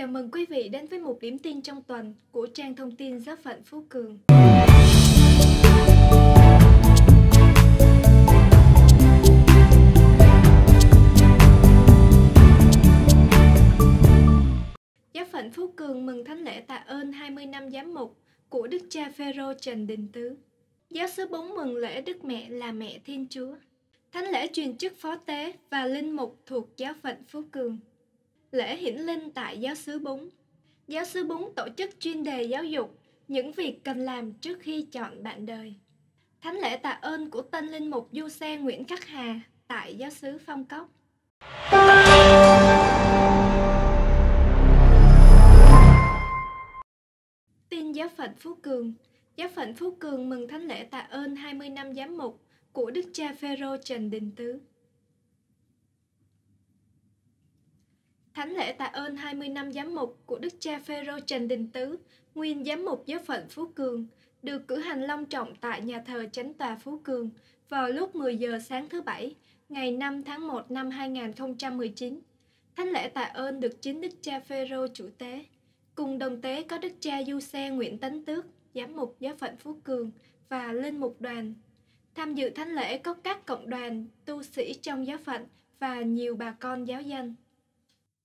Chào mừng quý vị đến với một điểm tin trong tuần của trang thông tin giáo phận Phú Cường. Giáo phận Phú Cường mừng thánh lễ tạ ơn 20 năm giám mục của Đức cha Phêrô Trần Đình Tứ. Giáo sứ bốn mừng lễ Đức Mẹ là Mẹ Thiên Chúa. Thánh lễ truyền chức phó tế và linh mục thuộc giáo phận Phú Cường lễ hiển linh tại giáo xứ búng Giáo xứ búng tổ chức chuyên đề giáo dục, những việc cần làm trước khi chọn bạn đời. Thánh lễ tạ ơn của tân linh mục du xe Nguyễn Khắc Hà tại giáo xứ Phong Cốc. Tin giáo phận Phú Cường Giáo phận Phú Cường mừng thánh lễ tạ ơn 20 năm giám mục của Đức cha Phêrô Trần Đình Tứ. Thánh lễ tạ ơn 20 năm giám mục của Đức cha Phêrô Trần Đình Tứ, nguyên giám mục giáo phận Phú Cường, được cử hành long trọng tại nhà thờ Chánh tòa Phú Cường vào lúc 10 giờ sáng thứ Bảy, ngày 5 tháng 1 năm 2019. Thánh lễ tạ ơn được chính Đức cha Phêrô chủ tế. Cùng đồng tế có Đức cha Du Xe Nguyễn Tấn Tước, giám mục giáo phận Phú Cường và linh mục đoàn. Tham dự thánh lễ có các cộng đoàn, tu sĩ trong giáo phận và nhiều bà con giáo danh.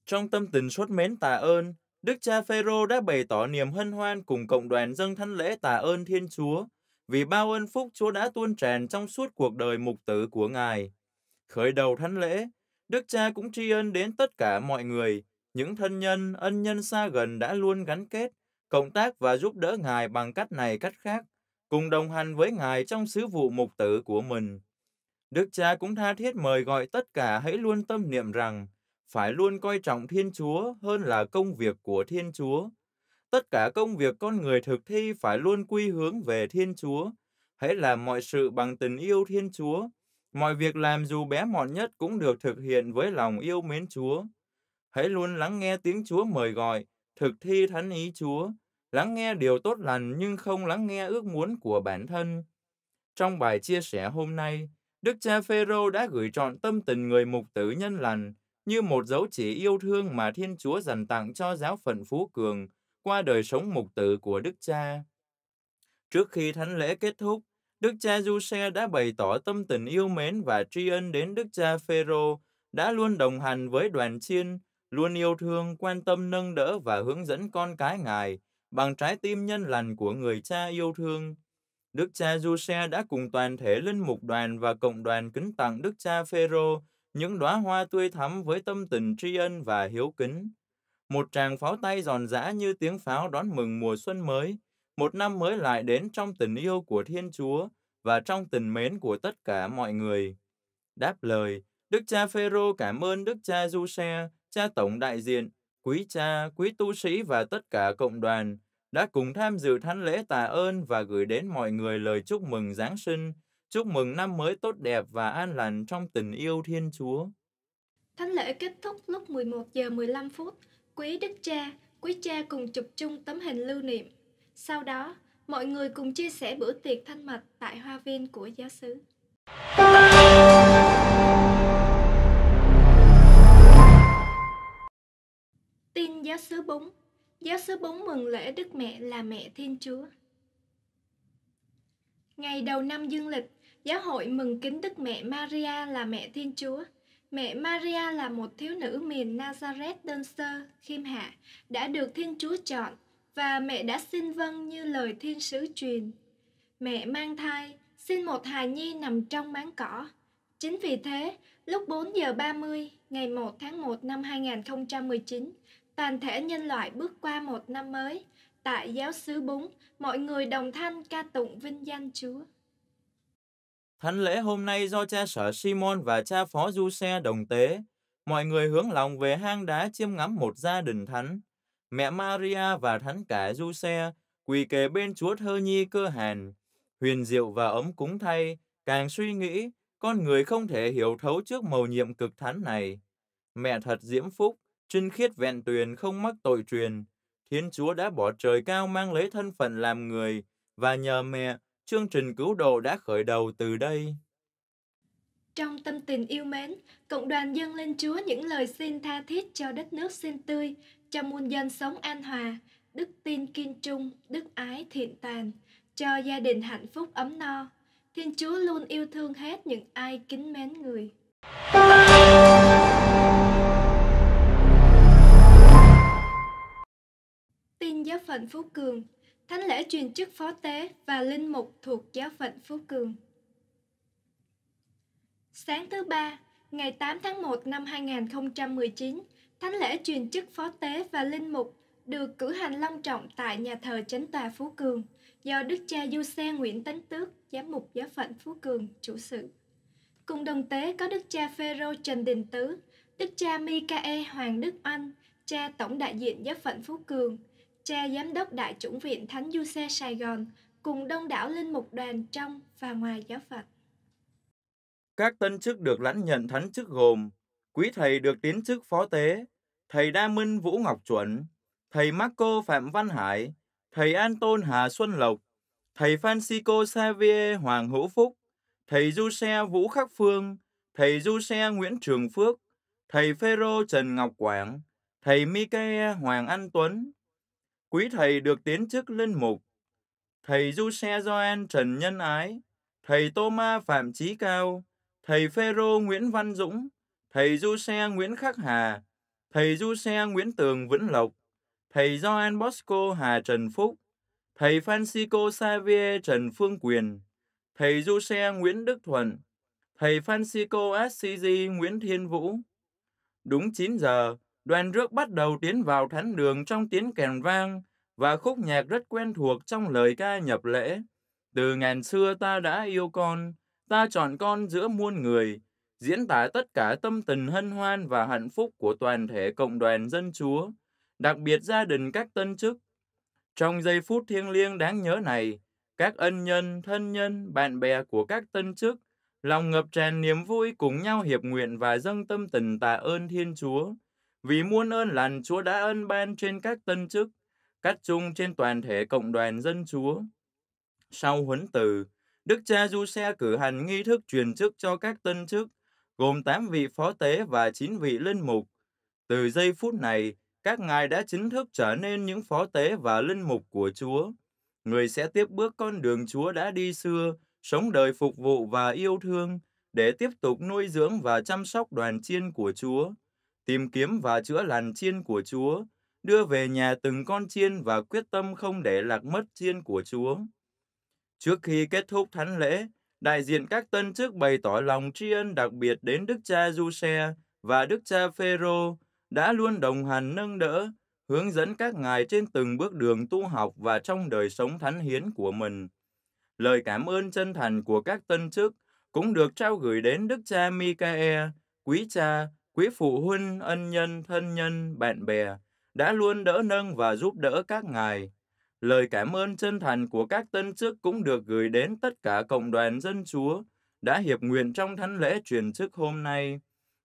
Trong tâm tình suốt mến tạ ơn, Đức cha Phêrô đã bày tỏ niềm hân hoan cùng cộng đoàn dâng thánh lễ tạ ơn Thiên Chúa vì bao ơn phúc Chúa đã tuôn tràn trong suốt cuộc đời mục tử của Ngài. Khởi đầu thánh lễ, Đức cha cũng tri ân đến tất cả mọi người, những thân nhân, ân nhân xa gần đã luôn gắn kết, cộng tác và giúp đỡ Ngài bằng cách này cách khác, cùng đồng hành với Ngài trong sứ vụ mục tử của mình. Đức cha cũng tha thiết mời gọi tất cả hãy luôn tâm niệm rằng phải luôn coi trọng Thiên Chúa hơn là công việc của Thiên Chúa. Tất cả công việc con người thực thi phải luôn quy hướng về Thiên Chúa. Hãy làm mọi sự bằng tình yêu Thiên Chúa. Mọi việc làm dù bé mọn nhất cũng được thực hiện với lòng yêu mến Chúa. Hãy luôn lắng nghe tiếng Chúa mời gọi, thực thi thánh ý Chúa, lắng nghe điều tốt lành nhưng không lắng nghe ước muốn của bản thân. Trong bài chia sẻ hôm nay, Đức cha Phêrô đã gửi trọn tâm tình người mục tử nhân lành như một dấu chỉ yêu thương mà Thiên Chúa dành tặng cho giáo phận Phú Cường qua đời sống mục tử của Đức Cha. Trước khi thánh lễ kết thúc, Đức Cha Du Xe đã bày tỏ tâm tình yêu mến và tri ân đến Đức Cha Phêrô đã luôn đồng hành với đoàn chiên, luôn yêu thương, quan tâm nâng đỡ và hướng dẫn con cái Ngài bằng trái tim nhân lành của người cha yêu thương. Đức cha Giuse đã cùng toàn thể linh mục đoàn và cộng đoàn kính tặng Đức cha Phêrô những đóa hoa tươi thắm với tâm tình tri ân và hiếu kính. Một tràng pháo tay giòn giã như tiếng pháo đón mừng mùa xuân mới, một năm mới lại đến trong tình yêu của Thiên Chúa và trong tình mến của tất cả mọi người. Đáp lời, Đức cha Phêrô cảm ơn Đức cha Giuse, cha tổng đại diện, quý cha, quý tu sĩ và tất cả cộng đoàn đã cùng tham dự thánh lễ tạ ơn và gửi đến mọi người lời chúc mừng Giáng sinh Chúc mừng năm mới tốt đẹp và an lành trong tình yêu Thiên Chúa. Thánh lễ kết thúc lúc 11 giờ 15 phút. Quý Đức Cha, quý cha cùng chụp chung tấm hình lưu niệm. Sau đó, mọi người cùng chia sẻ bữa tiệc thanh mật tại hoa viên của giáo xứ. Tin giáo xứ búng Giáo xứ búng mừng lễ Đức Mẹ là Mẹ Thiên Chúa. Ngày đầu năm dương lịch, Giáo hội mừng kính Đức Mẹ Maria là Mẹ Thiên Chúa. Mẹ Maria là một thiếu nữ miền Nazareth đơn sơ, khiêm hạ, đã được Thiên Chúa chọn và mẹ đã xin vâng như lời Thiên Sứ truyền. Mẹ mang thai, xin một hài nhi nằm trong máng cỏ. Chính vì thế, lúc 4 giờ 30 ngày 1 tháng 1 năm 2019, toàn thể nhân loại bước qua một năm mới. Tại giáo xứ Búng, mọi người đồng thanh ca tụng vinh danh Chúa. Thánh lễ hôm nay do cha sở Simon và cha phó Du Xe đồng tế. Mọi người hướng lòng về hang đá chiêm ngắm một gia đình thánh. Mẹ Maria và thánh cả Du Xe quỳ kề bên Chúa Thơ Nhi cơ hàn. Huyền diệu và ấm cúng thay, càng suy nghĩ, con người không thể hiểu thấu trước mầu nhiệm cực thánh này. Mẹ thật diễm phúc, trinh khiết vẹn tuyền không mắc tội truyền. Thiên Chúa đã bỏ trời cao mang lấy thân phận làm người, và nhờ mẹ, chương trình cứu đồ đã khởi đầu từ đây. Trong tâm tình yêu mến, cộng đoàn dâng lên Chúa những lời xin tha thiết cho đất nước xin tươi, cho muôn dân sống an hòa, đức tin kiên trung, đức ái thiện tàn, cho gia đình hạnh phúc ấm no. Thiên Chúa luôn yêu thương hết những ai kính mến người. Tin giáo phận Phú Cường thánh lễ truyền chức phó tế và linh mục thuộc giáo phận Phú Cường. Sáng thứ ba, ngày 8 tháng 1 năm 2019, thánh lễ truyền chức phó tế và linh mục được cử hành long trọng tại nhà thờ Chánh tòa Phú Cường do Đức cha Du Xe Nguyễn Tấn Tước, giám mục giáo phận Phú Cường, chủ sự. Cùng đồng tế có Đức cha Phêrô Trần Đình Tứ, Đức cha Mikae Hoàng Đức Anh, cha tổng đại diện giáo phận Phú Cường – cha giám đốc Đại chủng viện Thánh Du Xe Sài Gòn cùng đông đảo linh mục đoàn trong và ngoài giáo phận. Các tân chức được lãnh nhận thánh chức gồm Quý thầy được tiến chức phó tế, thầy Đa Minh Vũ Ngọc Chuẩn, thầy Marco Phạm Văn Hải, thầy An Tôn Hà Xuân Lộc, thầy Francisco Xavier Hoàng Hữu Phúc, thầy Du Xe Vũ Khắc Phương, thầy Du Xe Nguyễn Trường Phước, thầy Phêrô Trần Ngọc Quảng, thầy Micae Hoàng Anh Tuấn, quý thầy được tiến chức linh mục. Thầy Du Xe Doan Trần Nhân Ái, thầy Tô Ma Phạm Chí Cao, thầy Phêrô Nguyễn Văn Dũng, thầy Du Xe Nguyễn Khắc Hà, thầy Du Xe Nguyễn Tường Vĩnh Lộc, thầy Doan Bosco Hà Trần Phúc, thầy Francisco Xavier Trần Phương Quyền, thầy Du Xe Nguyễn Đức Thuận, thầy Francisco Assisi Nguyễn Thiên Vũ. Đúng 9 giờ, đoàn rước bắt đầu tiến vào thánh đường trong tiếng kèn vang và khúc nhạc rất quen thuộc trong lời ca nhập lễ. Từ ngàn xưa ta đã yêu con, ta chọn con giữa muôn người, diễn tả tất cả tâm tình hân hoan và hạnh phúc của toàn thể cộng đoàn dân chúa, đặc biệt gia đình các tân chức. Trong giây phút thiêng liêng đáng nhớ này, các ân nhân, thân nhân, bạn bè của các tân chức, lòng ngập tràn niềm vui cùng nhau hiệp nguyện và dâng tâm tình tạ ơn Thiên Chúa vì muôn ơn lành Chúa đã ân ban trên các tân chức, cắt chung trên toàn thể cộng đoàn dân Chúa. Sau huấn từ, Đức cha Du Xe cử hành nghi thức truyền chức cho các tân chức, gồm 8 vị phó tế và 9 vị linh mục. Từ giây phút này, các ngài đã chính thức trở nên những phó tế và linh mục của Chúa. Người sẽ tiếp bước con đường Chúa đã đi xưa, sống đời phục vụ và yêu thương, để tiếp tục nuôi dưỡng và chăm sóc đoàn chiên của Chúa tìm kiếm và chữa lành chiên của Chúa, đưa về nhà từng con chiên và quyết tâm không để lạc mất chiên của Chúa. Trước khi kết thúc thánh lễ, đại diện các tân chức bày tỏ lòng tri ân đặc biệt đến Đức cha Giuse và Đức cha Phêrô đã luôn đồng hành nâng đỡ, hướng dẫn các ngài trên từng bước đường tu học và trong đời sống thánh hiến của mình. Lời cảm ơn chân thành của các tân chức cũng được trao gửi đến Đức cha Micae, quý cha quý phụ huynh, ân nhân, thân nhân, bạn bè đã luôn đỡ nâng và giúp đỡ các ngài. Lời cảm ơn chân thành của các tân chức cũng được gửi đến tất cả cộng đoàn dân Chúa đã hiệp nguyện trong thánh lễ truyền chức hôm nay.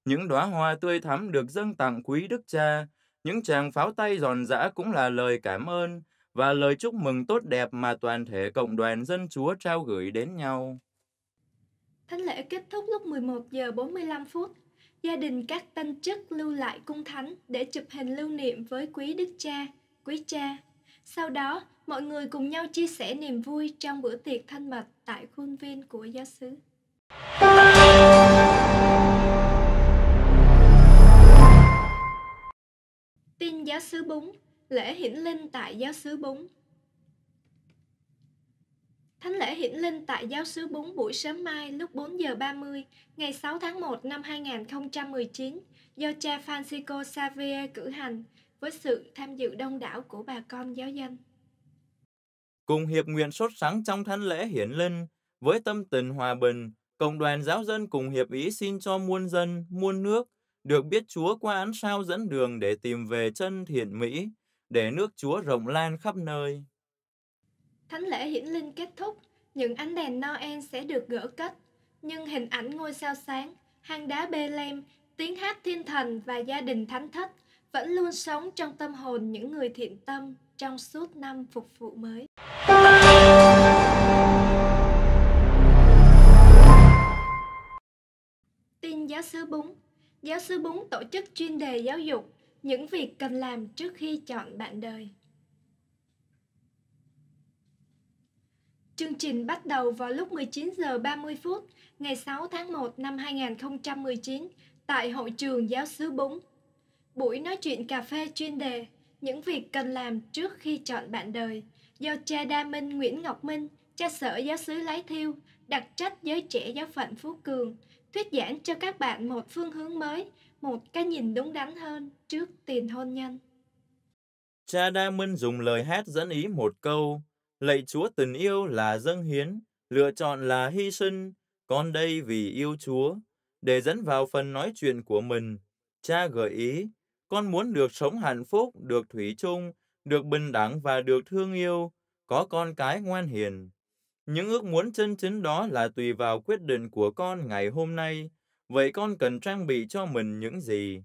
Những đóa hoa tươi thắm được dâng tặng quý đức cha, những chàng pháo tay giòn giã cũng là lời cảm ơn và lời chúc mừng tốt đẹp mà toàn thể cộng đoàn dân Chúa trao gửi đến nhau. Thánh lễ kết thúc lúc 11 giờ 45 phút gia đình các tân chức lưu lại cung thánh để chụp hình lưu niệm với quý đức cha, quý cha. Sau đó, mọi người cùng nhau chia sẻ niềm vui trong bữa tiệc thân mật tại khuôn viên của giáo xứ. Tin giáo xứ Búng, lễ hiển linh tại giáo xứ Búng Thánh lễ hiển linh tại giáo xứ 4 buổi sớm mai lúc 4 giờ 30 ngày 6 tháng 1 năm 2019 do cha Francisco Xavier cử hành với sự tham dự đông đảo của bà con giáo dân. Cùng hiệp nguyện sốt sắng trong thánh lễ hiển linh với tâm tình hòa bình, cộng đoàn giáo dân cùng hiệp ý xin cho muôn dân, muôn nước được biết Chúa qua ánh sao dẫn đường để tìm về chân thiện mỹ, để nước Chúa rộng lan khắp nơi. Thánh lễ hiển linh kết thúc, những ánh đèn Noel sẽ được gỡ cất, nhưng hình ảnh ngôi sao sáng, hang đá bê lem, tiếng hát thiên thần và gia đình thánh thất vẫn luôn sống trong tâm hồn những người thiện tâm trong suốt năm phục vụ mới. Tin giáo sứ Búng Giáo sứ Búng tổ chức chuyên đề giáo dục những việc cần làm trước khi chọn bạn đời. Chương trình bắt đầu vào lúc 19 giờ 30 phút ngày 6 tháng 1 năm 2019 tại hội trường giáo sứ Búng. Buổi nói chuyện cà phê chuyên đề Những việc cần làm trước khi chọn bạn đời do cha Đa Minh Nguyễn Ngọc Minh, cha sở giáo sứ Lái Thiêu, đặc trách giới trẻ giáo phận Phú Cường, thuyết giảng cho các bạn một phương hướng mới, một cái nhìn đúng đắn hơn trước tiền hôn nhân. Cha Đa Minh dùng lời hát dẫn ý một câu Lạy Chúa tình yêu là dâng hiến, lựa chọn là hy sinh, con đây vì yêu Chúa. Để dẫn vào phần nói chuyện của mình, cha gợi ý, con muốn được sống hạnh phúc, được thủy chung, được bình đẳng và được thương yêu, có con cái ngoan hiền. Những ước muốn chân chính đó là tùy vào quyết định của con ngày hôm nay, vậy con cần trang bị cho mình những gì?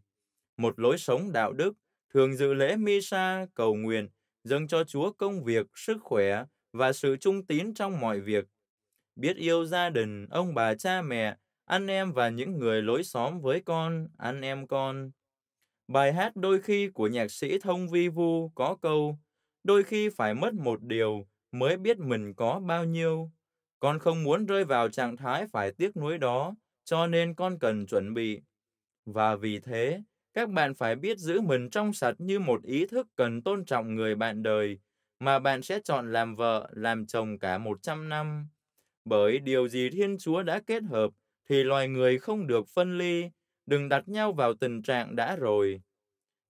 Một lối sống đạo đức, thường dự lễ Misa, cầu nguyện, dâng cho Chúa công việc, sức khỏe và sự trung tín trong mọi việc. Biết yêu gia đình, ông bà cha mẹ, anh em và những người lối xóm với con, anh em con. Bài hát đôi khi của nhạc sĩ Thông Vi Vu có câu Đôi khi phải mất một điều mới biết mình có bao nhiêu. Con không muốn rơi vào trạng thái phải tiếc nuối đó, cho nên con cần chuẩn bị. Và vì thế, các bạn phải biết giữ mình trong sạch như một ý thức cần tôn trọng người bạn đời, mà bạn sẽ chọn làm vợ, làm chồng cả 100 năm. Bởi điều gì Thiên Chúa đã kết hợp thì loài người không được phân ly, đừng đặt nhau vào tình trạng đã rồi.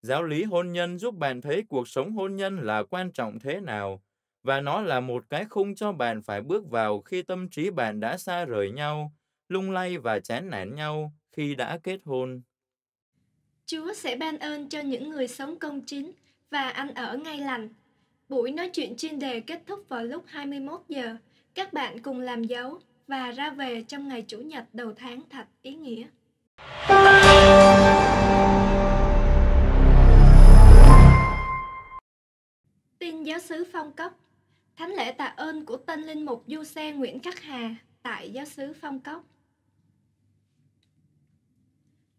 Giáo lý hôn nhân giúp bạn thấy cuộc sống hôn nhân là quan trọng thế nào, và nó là một cái khung cho bạn phải bước vào khi tâm trí bạn đã xa rời nhau, lung lay và chán nản nhau khi đã kết hôn. Chúa sẽ ban ơn cho những người sống công chính và ăn ở ngay lành. Buổi nói chuyện chuyên đề kết thúc vào lúc 21 giờ. Các bạn cùng làm dấu và ra về trong ngày Chủ nhật đầu tháng thật ý nghĩa. Tin giáo sứ phong cấp Thánh lễ tạ ơn của tân linh mục Du Xe Nguyễn Khắc Hà tại giáo sứ phong cấp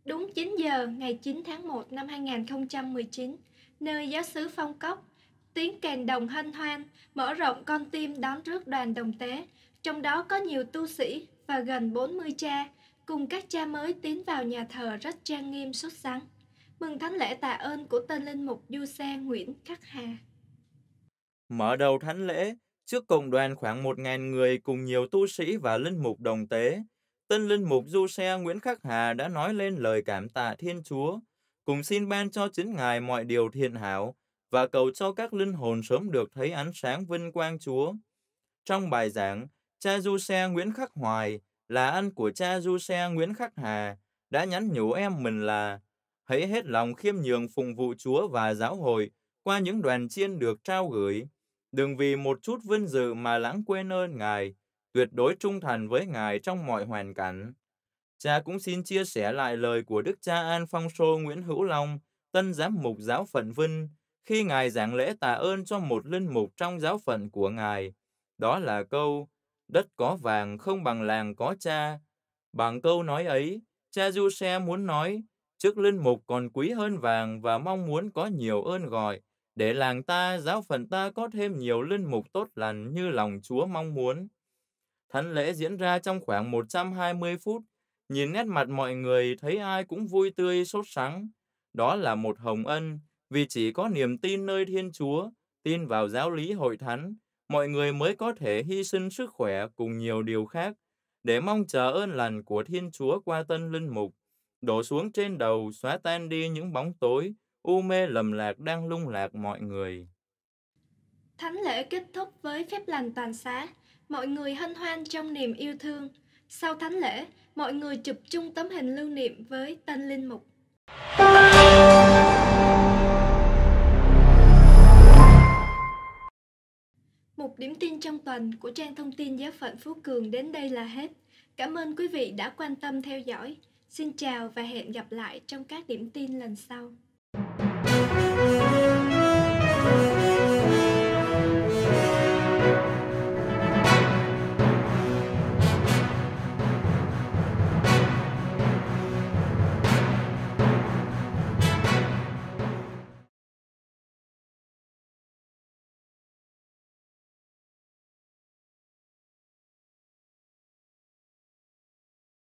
Đúng 9 giờ ngày 9 tháng 1 năm 2019, nơi giáo sứ Phong Cốc, tiếng kèn đồng hân hoan mở rộng con tim đón rước đoàn đồng tế, trong đó có nhiều tu sĩ và gần 40 cha, cùng các cha mới tiến vào nhà thờ rất trang nghiêm xuất sắn. Mừng thánh lễ tạ ơn của tên linh mục Du Sa Nguyễn Khắc Hà. Mở đầu thánh lễ, trước cùng đoàn khoảng 1.000 người cùng nhiều tu sĩ và linh mục đồng tế, Tân Linh Mục Du Xe Nguyễn Khắc Hà đã nói lên lời cảm tạ Thiên Chúa, cùng xin ban cho chính Ngài mọi điều thiện hảo và cầu cho các linh hồn sớm được thấy ánh sáng vinh quang Chúa. Trong bài giảng, cha Du Xe Nguyễn Khắc Hoài là anh của cha Du Xe Nguyễn Khắc Hà đã nhắn nhủ em mình là hãy hết lòng khiêm nhường phụng vụ Chúa và giáo hội qua những đoàn chiên được trao gửi. Đừng vì một chút vinh dự mà lãng quên ơn Ngài, tuyệt đối trung thành với Ngài trong mọi hoàn cảnh. Cha cũng xin chia sẻ lại lời của Đức Cha An Phong Sô Nguyễn Hữu Long, tân giám mục giáo phận Vinh, khi Ngài giảng lễ tạ ơn cho một linh mục trong giáo phận của Ngài. Đó là câu, đất có vàng không bằng làng có cha. Bằng câu nói ấy, cha Du Xe muốn nói, trước linh mục còn quý hơn vàng và mong muốn có nhiều ơn gọi, để làng ta, giáo phận ta có thêm nhiều linh mục tốt lành như lòng Chúa mong muốn. Thánh lễ diễn ra trong khoảng 120 phút. Nhìn nét mặt mọi người thấy ai cũng vui tươi, sốt sắng. Đó là một hồng ân, vì chỉ có niềm tin nơi Thiên Chúa, tin vào giáo lý hội thánh, mọi người mới có thể hy sinh sức khỏe cùng nhiều điều khác để mong chờ ơn lành của Thiên Chúa qua tân linh mục, đổ xuống trên đầu xóa tan đi những bóng tối, u mê lầm lạc đang lung lạc mọi người. Thánh lễ kết thúc với phép lành toàn xá, mọi người hân hoan trong niềm yêu thương. Sau thánh lễ, mọi người chụp chung tấm hình lưu niệm với tân linh mục. Một điểm tin trong tuần của trang thông tin giáo phận Phú Cường đến đây là hết. Cảm ơn quý vị đã quan tâm theo dõi. Xin chào và hẹn gặp lại trong các điểm tin lần sau.